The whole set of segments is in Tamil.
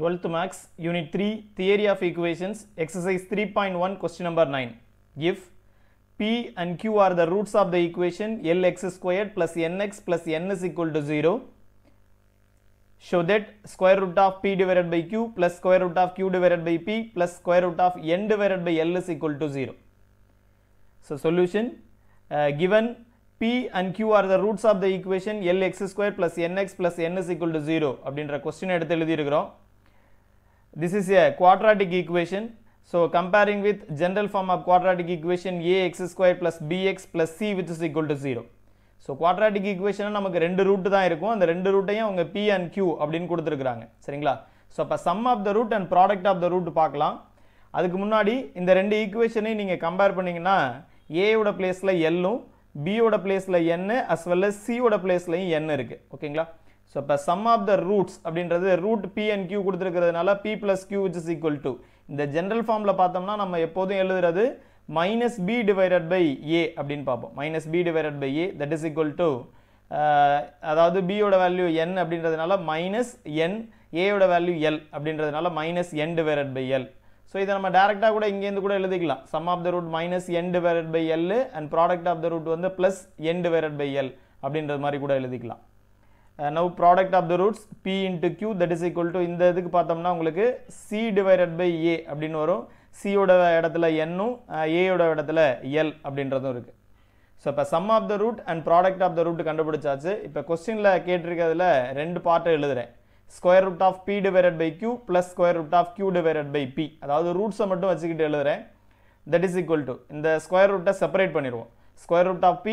12th Max, Unit 3, Theory of Equations, Exercise 3.1, Question number 9. If P and Q are the roots of the equation Lx squared plus nx plus n is equal to 0, show that square root of P divided by Q plus square root of Q divided by P plus square root of n divided by L is equal to 0. So, solution uh, given P and Q are the roots of the equation Lx squared plus nx plus n is equal to 0 அப்படிங்கற क्वेश्चन எடுத்து எழுதி இருக்கோம் This is a quadratic equation. So comparing with general form of quadratic equation ax square plus bx plus c which is equal to 0. So quadratic ஈக்குவேஷனில் நமக்கு ரெண்டு ரூட்டு தான் இருக்கும் அந்த ரெண்டு ரூட்டையும் அவங்க பி அண்ட் கியூ அப்படின்னு கொடுத்துருக்குறாங்க சரிங்களா ஸோ அப்போ sum of the root and product of the root பார்க்கலாம் அதுக்கு முன்னாடி இந்த ரெண்டு ஈக்குவேஷனையும் நீங்கள் கம்பேர் பண்ணிங்கன்னா ஏயோட பிளேஸில் எல்லும் பியோட பிளேஸில் என்னு அஸ் வெல் அஸ் சியோட பிளேஸ்லையும் என் இருக்குது ஓகேங்களா ஸோ இப்போ சம் ஆஃப் த ரூட்ஸ் அப்படின்றது ரூட் பி அண்ட் கியூ கொடுத்துருக்கிறதுனால p plus q which is equal to இந்த ஜென்ரல் ஃபார்மில் பார்த்தோம்னா நம்ம எப்போதும் எழுதுறது minus B divided by A அப்படின்னு பார்ப்போம் minus B divided by A that is equal to அதாவது பியோட வேல்யூ என் அப்படின்றதுனால மைனஸ் என் ஏயோட வேல்யூ எல் அப்படின்றதுனால minus N divided by L so இதை நம்ம டேரெக்டாக கூட இங்கேருந்து கூட எழுதிக்கலாம் sum of the root minus n divided by l and product of the root வந்து plus n divided by l அப்படின்றது மாதிரி கூட எழுதிக்கலாம் now product of the roots P into q that is equal to இந்த இதுக்கு பார்த்தோம்னா உங்களுக்கு சி divided பை ஏ அப்படின்னு வரும் சியோட இடத்துல என்னும் ஏயோட uh, இடத்துல எல் அப்படின்றதும் இருக்குது ஸோ இப்போ sum of the root and product of the root கண்டுபிடிச்சாச்சு இப்போ கொஸ்டினில் கேட்டிருக்கிறதுல ரெண்டு பார்ட்டை எழுதுகிறேன் square root of P divided by Q plus square root of Q divided by P அதாவது ரூட்ஸை மட்டும் வச்சுக்கிட்டு எழுதுகிறேன் தட் இஸ் equal to இந்த ஸ்கொயர் ரூட்டை separate பண்ணிடுவோம் square root of p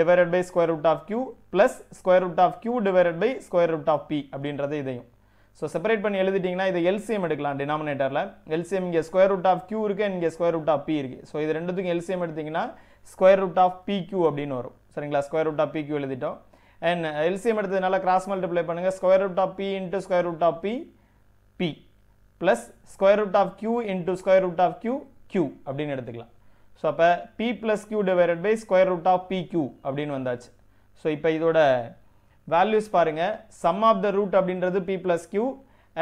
divided by square root of q plus square root of q divided by square root of p அப்படின்றது இதையும் ஸோ செப்பரேட் பண்ணி எழுதிட்டீங்கன்னா இது LCM எடுக்கலாம் டினாமினேட்டரில் LCM இங்கே ஸ்கொயர் ரூட் ஆஃப் q இருக்குது இங்கே ஸ்கொயர் ரூட் of பி இருக்கு ஸோ இது ரெண்டுத்துக்கும் LCM எடுத்திங்கன்னா square root of P Q அப்படின்னு வரும் சரிங்களா square root of P Q எழுதிட்டோம் அண்ட் எல்சிஎம் எடுத்ததுனால கிராஸ் multiply பண்ணுங்கள் square root of P into square root of P P plus square root of q into square root of q q அப்படின்னு எடுத்துக்கலாம் ஸோ அப்போ P plus Q divided by square root of P Q அப்படின்னு வந்தாச்சு ஸோ இப்போ இதோட வேல்யூஸ் பாருங்கள் சம் ஆஃப் த ரூட் அப்படின்றது P plus Q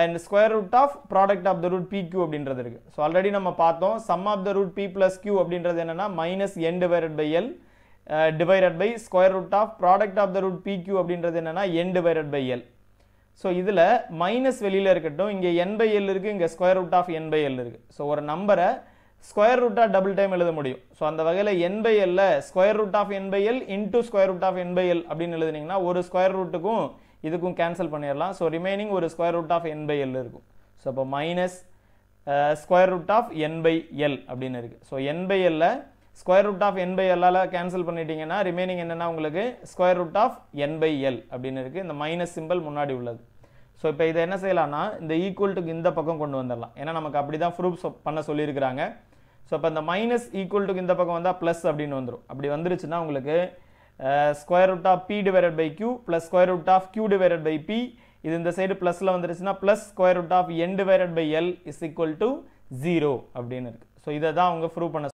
and square root of product of the root P Q அப்படின்றது இருக்குது ஸோ ஆல்ரெடி நம்ம பார்த்தோம் sum of the root P plus Q அப்படின்றது என்னென்னா minus N divided by L divided by square root of product of the root P Q அப்படின்றது என்னென்னா N divided by L so இதில் மைனஸ் வெளியில் இருக்கட்டும் இங்கே என் பை எல் இருக்குது இங்கே square root of N by L இருக்குது ஸோ ஒரு நம்பரை ஸ்கொயர் ரூட்டாக டபுள் டைம் எழுத முடியும் ஸோ அந்த வகையில் by l square square root of by l into into square root of by l அப்படின் அப்படின்னு நீங்கள் ஒரு ஸ்கொயர் ரூட்டுக்கும் இதுக்கும் கேன்சல் பண்ணிடலாம் ஸோ ரிமைனிங் ஒரு square root of n by l இருக்கும் ஸோ அப்போ minus square root of N by L அப்படின்னு இருக்குது ஸோ என் பை எல்ல square root of N by எல்லால கேன்சல் பண்ணிட்டீங்கன்னா ரிமைனிங் என்னென்னா உங்களுக்கு square root of n by l அப்படின்னு இருக்குது இந்த மைனஸ் symbol முன்னாடி உள்ளது ஸோ இப்போ இதை என்ன செய்யலாம்னா இந்த ஈக்குவல்ட்டுக்கு இந்த பக்கம் கொண்டு வந்தரலாம். என்ன நமக்கு அப்படி தான் ப்ரூஃப் பண்ண சொல்லியிருக்கிறாங்க ஸோ அப்போ இந்த மைனஸ் ஈக்குவல் டுக்கு இந்த பக்கம் வந்தால் ப்ளஸ் அப்படின்னு வந்துடும் அப்படி வந்துருச்சுன்னா உங்களுக்கு square root of P divided by Q plus square root of Q divided by P இது இந்த சைடு ப்ளஸில் வந்துருச்சுன்னா plus square root of N divided by L is equal to zero அப்படின்னு இருக்குது ஸோ இதை தான் அவங்க ப்ரூவ் பண்ண